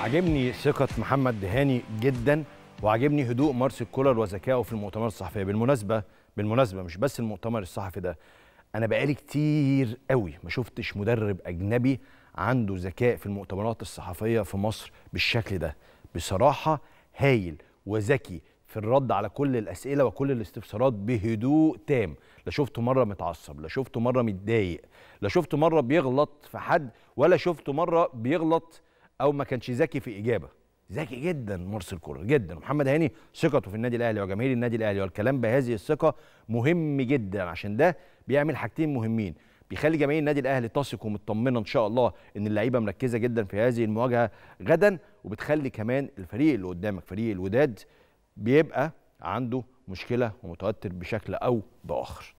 عجبني ثقة محمد دهاني جدا وعجبني هدوء مارسيل كولر وذكائه في المؤتمر الصحفي بالمناسبة بالمناسبة مش بس المؤتمر الصحفي ده أنا بقالي كتير قوي ما شفتش مدرب أجنبي عنده ذكاء في المؤتمرات الصحفية في مصر بالشكل ده بصراحة هايل وذكي في الرد على كل الأسئلة وكل الاستفسارات بهدوء تام لا شفته مرة متعصب لا شفته مرة متضايق لا شفته مرة بيغلط في حد ولا شفته مرة بيغلط او ما كانش ذكي في اجابه ذكي جدا مرسل كولر جدا محمد هاني ثقته في النادي الاهلي وجماهير النادي الاهلي والكلام بهذه الثقه مهم جدا عشان ده بيعمل حاجتين مهمين بيخلي جماهير النادي الاهلي تثق ومطمنه ان شاء الله ان اللعيبه مركزه جدا في هذه المواجهه غدا وبتخلي كمان الفريق اللي قدامك فريق الوداد بيبقى عنده مشكله ومتوتر بشكل او باخر